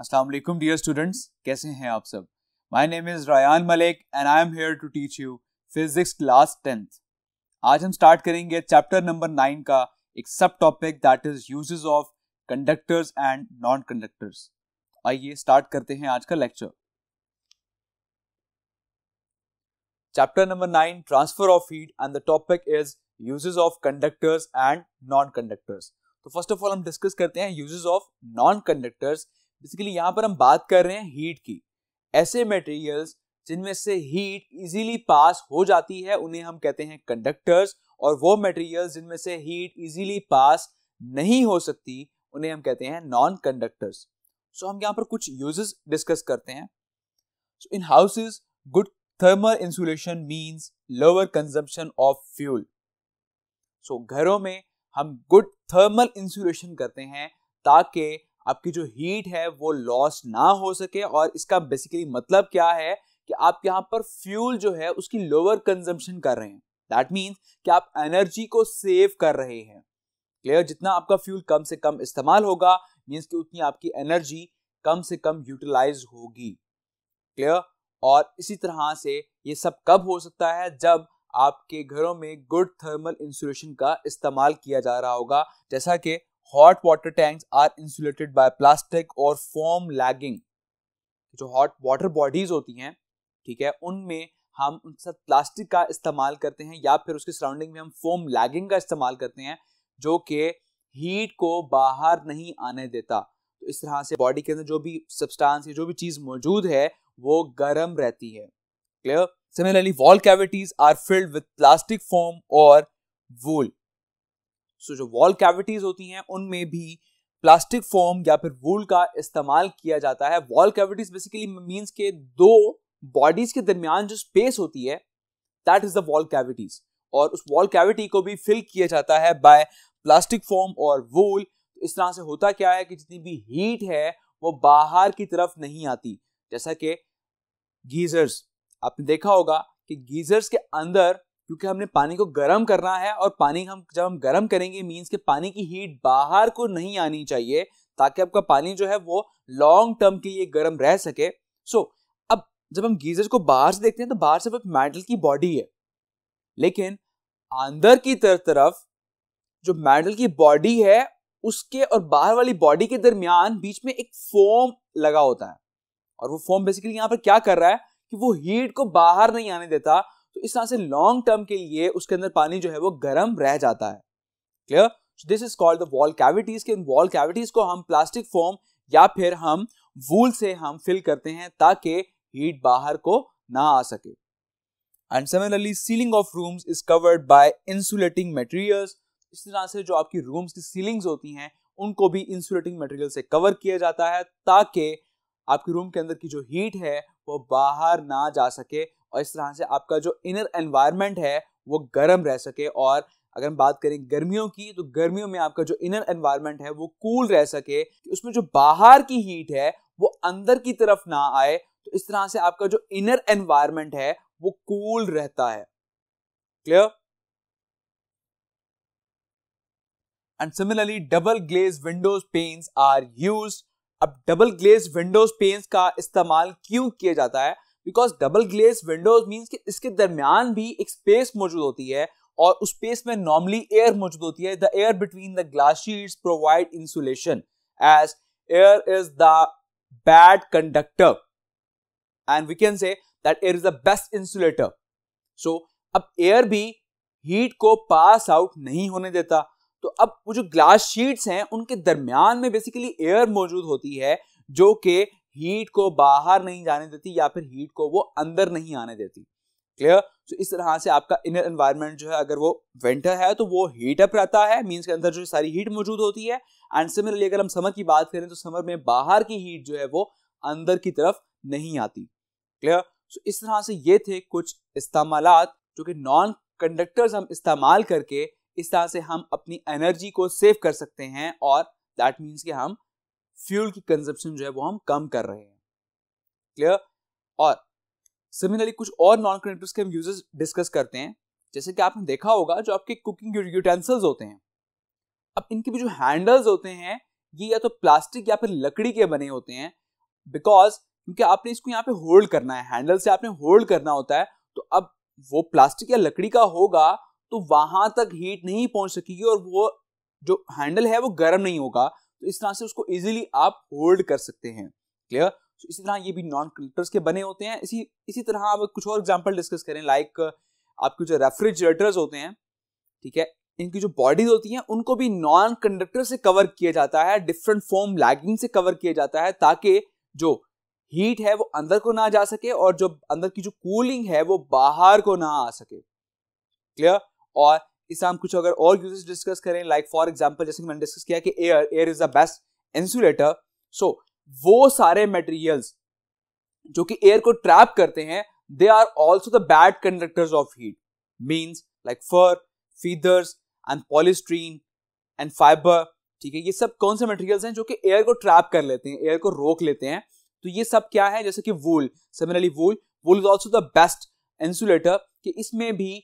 अस्सलाम वालेकुम dear students कैसे हैं आप सब my name is Rayan Malik and I am here to teach you physics class tenth आज हम स्टार्ट करेंगे चैप्टर नंबर नाइन का एक subtopic that is uses of conductors and non conductors आइए स्टार्ट करते हैं आज का lecture chapter number nine transfer of heat and the topic is uses of conductors and non conductors तो first of all हम discuss करते हैं uses of non conductors basically यहाँ पर हम बात कर रहे हैं हीट की ऐसे मटेरियल्स जिनमें से हीट इजीली पास हो जाती है उन्हें हम कहते हैं कंडक्टर्स और वो मटेरियल्स जिनमें से हीट इजीली पास नहीं हो सकती उन्हें हम कहते हैं नॉन कंडक्टर्स सो हम यहाँ पर कुछ यूजेस डिस्कस करते हैं so in houses good thermal insulation means lower consumption of fuel so घरों में हम गुड थर्मल इंसुलेशन करते हैं ताकि आपकी जो हीट है वो लॉस ना हो सके और इसका बेसिकली मतलब क्या है कि आप यहाँ पर फ्यूल जो है उसकी लोअर कंजम्पशन कर रहे हैं दैट मीन्स कि आप एनर्जी को सेव कर रहे हैं क्लियर जितना आपका फ्यूल कम से कम इस्तेमाल होगा मीन्स कि उतनी आपकी एनर्जी कम से कम यूटिलाइज होगी क्लियर और इसी तरह से ये सब कब हो सकता है जब आपके घरों में गुड थर्मल इंसुलेशन का इस्तेमाल किया जा रहा होगा जैसा कि hot water tank are insulated by plastic और फॉर्म लैगिंग जो हॉट वाटर बॉडीज होती हैं ठीक है उनमें हम उनके साथ प्लास्टिक का इस्तेमाल करते हैं या फिर उसके सराउंडिंग में हम फोम लैगिंग का इस्तेमाल करते हैं जो कि हीट को बाहर नहीं आने देता तो इस तरह से बॉडी के अंदर जो भी सब्सटेंस या जो भी चीज़ मौजूद है वो गर्म रहती है clear similarly wall cavities are filled with plastic foam और वूल सो जो वॉल कैविटीज होती हैं उनमें भी प्लास्टिक फोम या फिर वूल का इस्तेमाल किया जाता है वॉल कैविटीज बेसिकली मीन्स के दो बॉडीज के दरमियान जो स्पेस होती है that is the wall cavities और उस वॉल कैविटी को भी फिल किया जाता है बाय प्लास्टिक फोम और वूल इस तरह से होता क्या है कि जितनी भी हीट है वो बाहर की तरफ नहीं आती जैसा कि गीजर्स आपने देखा होगा कि गीजर्स के अंदर क्योंकि हमने पानी को गर्म करना है और पानी हम जब हम गर्म करेंगे मीन्स कि पानी की हीट बाहर को नहीं आनी चाहिए ताकि आपका पानी जो है वो लॉन्ग टर्म के लिए गर्म रह सके सो so, अब जब हम गीजर को बाहर से देखते हैं तो बाहर से एक मेटल की बॉडी है लेकिन अंदर की तर तरफ जो मेटल की बॉडी है उसके और बाहर वाली बॉडी के दरमियान बीच में एक फोम लगा होता है और वो फोम बेसिकली यहाँ पर क्या कर रहा है कि वो हीट को बाहर नहीं आने देता तो इस तरह से लॉन्ग टर्म के लिए उसके अंदर पानी जो है वो गर्म रह जाता है clear this is called the wall cavities के वॉल कैविटीज को हम प्लास्टिक फॉर्म या फिर हम वूल से हम फिल करते हैं ताकि हीट बाहर को ना आ सके and similarly ceiling of rooms is covered by insulating materials इस तरह से जो आपकी रूम्स की सीलिंग्स होती हैं उनको भी इंसुलेटिंग मटेरियल से कवर किया जाता है ताकि आपके रूम के अंदर की जो हीट है वो बाहर ना जा सके और इस तरह से आपका जो इनर एनवायरनमेंट है वो गर्म रह सके और अगर हम बात करें गर्मियों की तो गर्मियों में आपका जो इनर एनवायरनमेंट है वो कूल रह सके कि उसमें जो बाहर की हीट है वो अंदर की तरफ ना आए तो इस तरह से आपका जो इनर एनवायरनमेंट है वो कूल रहता है clear and similarly double glaze windows panes are use अब डबल ग्लेज विंडोज पेन्स का इस्तेमाल क्यों किया जाता है because double glaze windows means कि इसके दरमियान भी एक स्पेस मौजूद होती है और उस स्पेस में नॉर्मली एयर मौजूद होती है the air between the glass sheets provide insulation as air is the bad conductor and we can say that air is the best insulator so अब एयर भी हीट को पास आउट नहीं होने देता तो अब वो जो ग्लास शीट्स हैं उनके दरमियान में बेसिकली एयर मौजूद होती है जो कि हीट को बाहर नहीं जाने देती या फिर हीट को वो अंदर नहीं आने देती क्लियर तो इस तरह से आपका इनर एनवायरनमेंट जो है अगर वो विंटर है तो वो हीट अप रहता है मीन्स के अंदर जो सारी हीट मौजूद होती है एंड सिमिलरली अगर हम समर की बात करें तो समर में बाहर की हीट जो है वो अंदर की तरफ नहीं आती क्लियर तो इस तरह से ये थे कुछ इस्तेमाल जो कि नॉन कंडक्टर्स हम इस्तेमाल करके इस तरह से हम अपनी एनर्जी को सेव कर सकते हैं और दैट मीन्स कि हम फ्यूल की कंजप्शन जो है वो हम कम कर रहे हैं क्लियर और सिमिलरली कुछ और नॉन कनेक्टर्स के हम यूजेस डिस्कस करते हैं जैसे कि आपने देखा होगा जो आपके कुकिंग यूटेंसिल्स होते हैं अब इनके भी जो हैंडल्स होते हैं ये या तो प्लास्टिक या फिर लकड़ी के बने होते हैं बिकॉज क्योंकि आपने इसको यहाँ पे होल्ड करना है हैंडल से आपने होल्ड करना होता है तो अब वो प्लास्टिक या लकड़ी का होगा तो वहां तक हीट नहीं पहुंच सकेगी और वो जो हैंडल है वो गर्म नहीं होगा तो इस तरह से उसको इजिली आप होल्ड कर सकते हैं क्लियर so, तो इसी तरह ये भी नॉन कंडक्टर्स के बने होते हैं इसी इसी तरह आप कुछ और एग्जाम्पल डिस्कस करें लाइक आपके जो रेफ्रिजरेटर्स होते हैं ठीक है इनकी जो बॉडीज होती हैं उनको भी नॉन कंडक्टर से कवर किया जाता है डिफरेंट फॉर्म लैगिंग से कवर किया जाता है ताकि जो हीट है वो अंदर को ना जा सके और जो अंदर की जो कूलिंग है वो बाहर को ना आ सके क्लियर और इससे हम कुछ अगर और यूजेस डिस्कस करें लाइक फॉर एग्जाम्पल जैसे कि मैंने डिस्कस किया कि air air is the best insulator so वो सारे मटेरियल्स जो कि एयर को ट्रैप करते हैं they are also the bad conductors of heat means like fur feathers and polystyrene and fibre ठीक है ये सब कौन से मटेरियल्स हैं जो कि एयर को ट्रैप कर लेते हैं एयर को रोक लेते हैं तो ये सब क्या है जैसे कि wool similarly wool wool is also the best insulator कि इसमें भी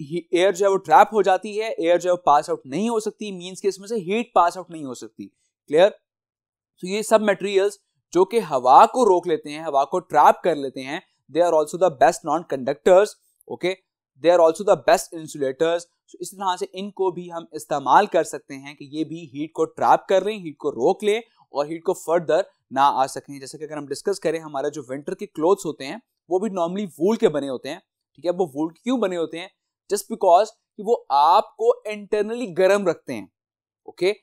एयर जो है वो ट्रैप हो जाती है एयर जो है वो पास आउट नहीं हो सकती मीन्स के इसमें से हीट पास आउट नहीं हो सकती क्लियर तो ये सब मटेरियल्स जो कि हवा को रोक लेते हैं हवा को ट्रैप कर लेते हैं they are also the best non conductors okay they are also the best insulators इस तरह से इनको भी हम इस्तेमाल कर सकते हैं कि ये भी हीट को ट्रैप कर लें हीट को रोक लें और हीट को फर्दर ना आ सकें जैसे कि अगर हम डिस्कस करें हमारा जो विंटर के क्लोथ्स होते हैं वो भी नॉर्मली वूल के बने होते हैं ठीक है वो वूल क्यों बने होते हैं जस्ट बिकॉज कि वो आपको इंटरनली गर्म रखते हैं ओके okay?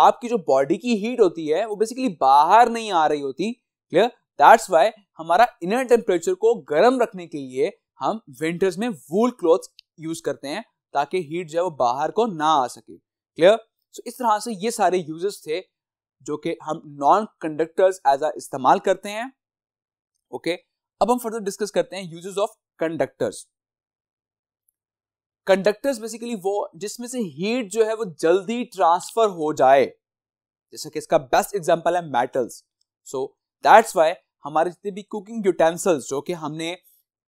आपकी जो बॉडी की हीट होती है वो बेसिकली बाहर नहीं आ रही होती क्लियर दैट्स वाई हमारा इनर टेम्परेचर को गर्म रखने के लिए हम विंटर्स में वूल क्लोथ यूज करते हैं ताकि हीट जो है वो बाहर को ना आ सके क्लियर सो so, इस तरह से ये सारे यूजेस थे जो कि हम नॉन कंडक्टर्स एज अ इस्तेमाल करते हैं ओके okay? अब हम फर्दर डिस्कस करते हैं uses of conductors conductors basically वो जिसमें से हीट जो है वो जल्दी ट्रांसफर हो जाए जैसे कि इसका बेस्ट एग्जांपल है मेटल्स सो दैट्स वाई हमारे जितने भी कुकिंग यूटेंसिल्स जो कि हमने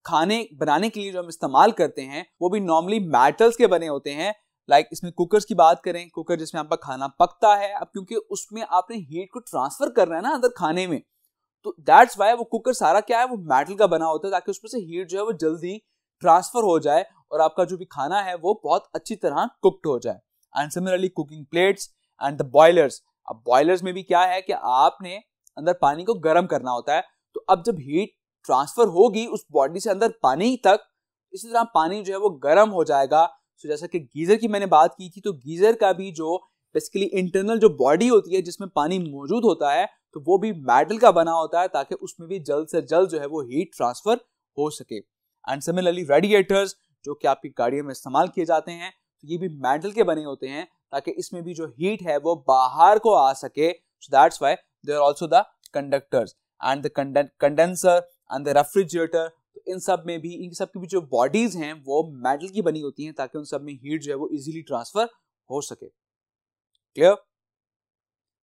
खाने बनाने के लिए जो हम इस्तेमाल करते हैं वो भी नॉर्मली मेटल्स के बने होते हैं लाइक like इसमें कुकर्स की बात करें कुकर जिसमें आपका खाना पकता है अब क्योंकि उसमें आपने हीट को ट्रांसफर करना है ना अंदर खाने में तो दैट्स वाई वो कुकर सारा क्या है वो मेटल का बना होता है ताकि उसमें से हीट जो है वो जल्दी ट्रांसफर हो जाए और आपका जो भी खाना है वो बहुत अच्छी तरह कुक्ड हो जाए and similarly cooking plates and the boilers अब बॉयलर्स में भी क्या है कि आपने अंदर पानी को गर्म करना होता है तो अब जब हीट ट्रांसफर होगी उस बॉडी से अंदर पानी तक इसी तरह पानी जो है वो गर्म हो जाएगा सो जैसा कि गीज़र की मैंने बात की थी तो गीज़र का भी जो बेसिकली इंटरनल जो बॉडी होती है जिसमें पानी मौजूद होता है तो वो भी मेटल का बना होता है ताकि उसमें भी जल्द से जल्द जो है वो हीट ट्रांसफर हो सके एंड सिमिलरली रेडिएटर्स जो कि आपकी गाड़ियों में इस्तेमाल किए जाते हैं तो ये भी मेटल के बने होते हैं ताकि इसमें भी जो हीट है वो बाहर को आ सके so that's why they are also the conductors and the condenser and the refrigerator इन सब में भी इन सब की भी जो बॉडीज हैं वो मेटल की बनी होती हैं ताकि उन सब में हीट जो है वो इजीली ट्रांसफर हो सके क्लियर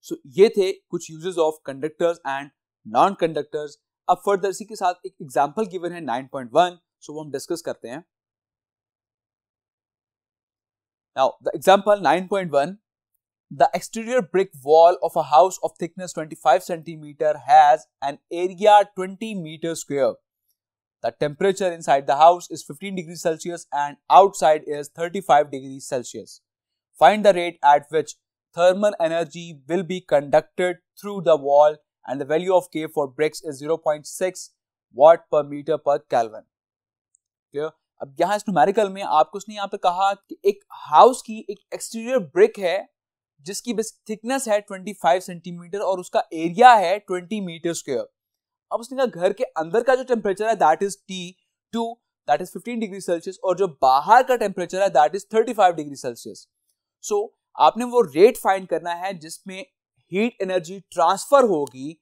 सो so, ये थे कुछ uses of conductors and non conductors अब फर्दर इसी के साथ एक एग्जांपल गिवन है 9.1 सो so वो हम डिस्कस करते हैं Now, the example 9.1, the exterior brick wall of a house of thickness 25 centimeter has an area 20 meter square. The temperature inside the house is 15 degrees Celsius and outside is 35 degrees Celsius. Find the rate at which thermal energy will be conducted through the wall and the value of K for bricks is 0.6 watt per meter per Kelvin. Clear? अब यहाँ इस numerical में आपको उसने यहाँ पे कहा कि एक हाउस की एक एक्सटीरियर ब्रिक है जिसकी बस थिकनेस है 25 सेंटीमीटर और उसका एरिया है 20 मीटर स्क्वायर अब उसने कहा घर के अंदर का जो टेम्परेचर है that is T two that is 15 degree Celsius और जो बाहर का टेम्परेचर है that is 35 degree Celsius so आपने वो रेट फाइंड करना है जिसमें हीट एनर्जी ट्रांसफर होगी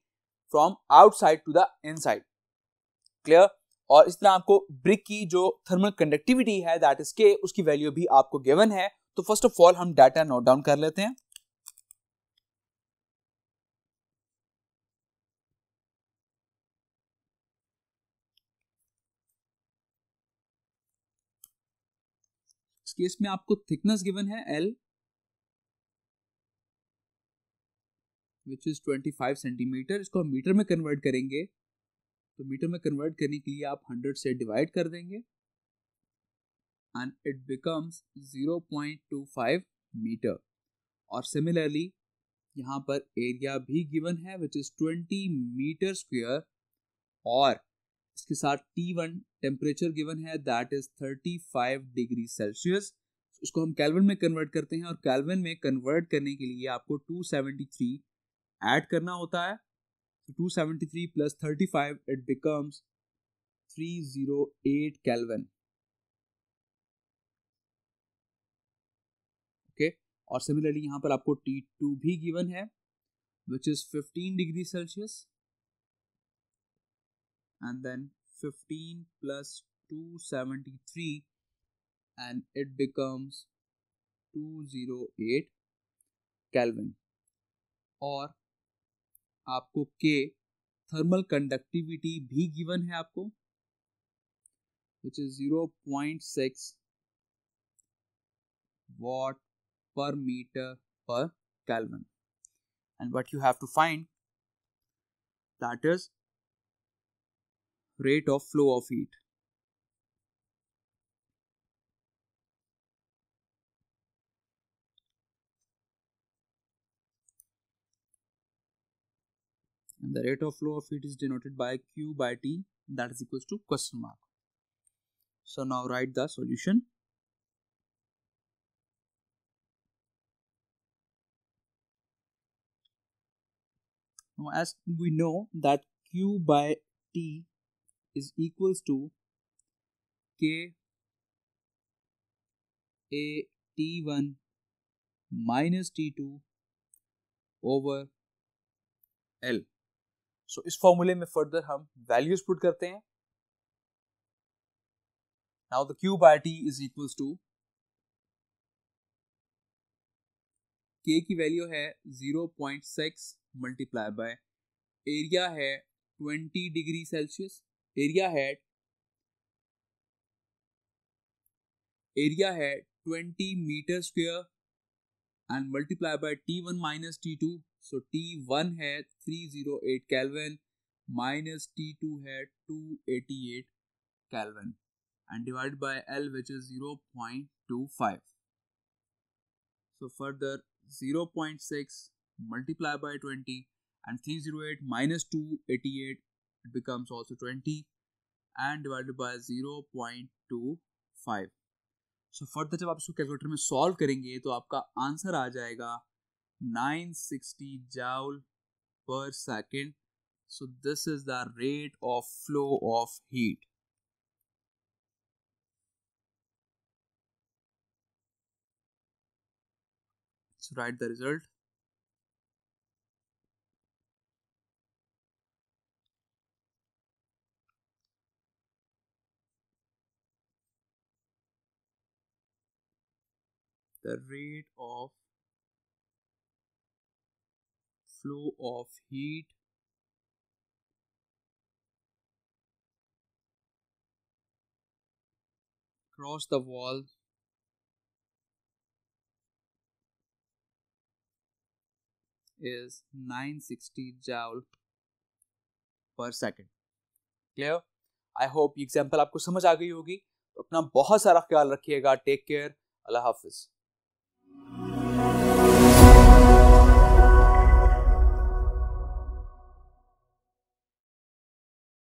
from outside to the inside clear और इस तरह आपको ब्रिक की जो थर्मल कंडक्टिविटी है दैट इज के उसकी वैल्यू भी आपको गिवन है तो फर्स्ट ऑफ ऑल हम डाटा नोट डाउन कर लेते हैं इस केस में आपको थिकनेस गिवन है एल विच इज 25 सेंटीमीटर इसको हम मीटर में कन्वर्ट करेंगे तो मीटर में कन्वर्ट करने के लिए आप हंड्रेड से डिवाइड कर देंगे and it becomes zero point two five metre और सिमिलरली यहाँ पर एरिया भी गिवन है which is twenty metre square और इसके साथ टी वन टेम्परेचर गिवन है that is thirty five degree Celsius उसको हम कैलविन में कन्वर्ट करते हैं और कैलविन में कन्वर्ट करने के लिए आपको 273 ऐड करना होता है 273 plus 35 it becomes 308 kelvin okay or similarly yahan par aapko t2 bhi given hai which is 15 degree celsius and then 15 plus 273 and it becomes 208 kelvin or आपको के थर्मल कंडक्टिविटी भी गिवन है आपको which is zero point six watt per metre per kelvin and what you have to find that is rate of flow of heat and the rate of flow of heat is denoted by q by t that is equals to question mark so now write the solution now as we know that q by t is equals to k a t1 minus t2 over L. So so, इस फॉर्मूले में further हम values put करते हैं now the cube R T is equals to K की value है zero point six multiply by area है twenty degree Celsius area है एरिया है twenty metre square and multiply by T one minus T two so T one है three zero eight kelvin minus T two है two eighty eight kelvin and divide by L which is zero point two five so further zero point six multiply by twenty and three zero eight minus two eighty eight it becomes 288 twenty and divide by zero point two five so further जब आप इसको calculator में solve करेंगे तो आपका answer आ जाएगा 960 joule per second so this is the rate of flow of heat so write the result the rate of flow of heat across the wall is 960 joule per second clear I hope ये आपको समझ आ गई होगी अपना बहुत सारा ख्याल रखिएगा टेक केयर अल्लाह हाफिज़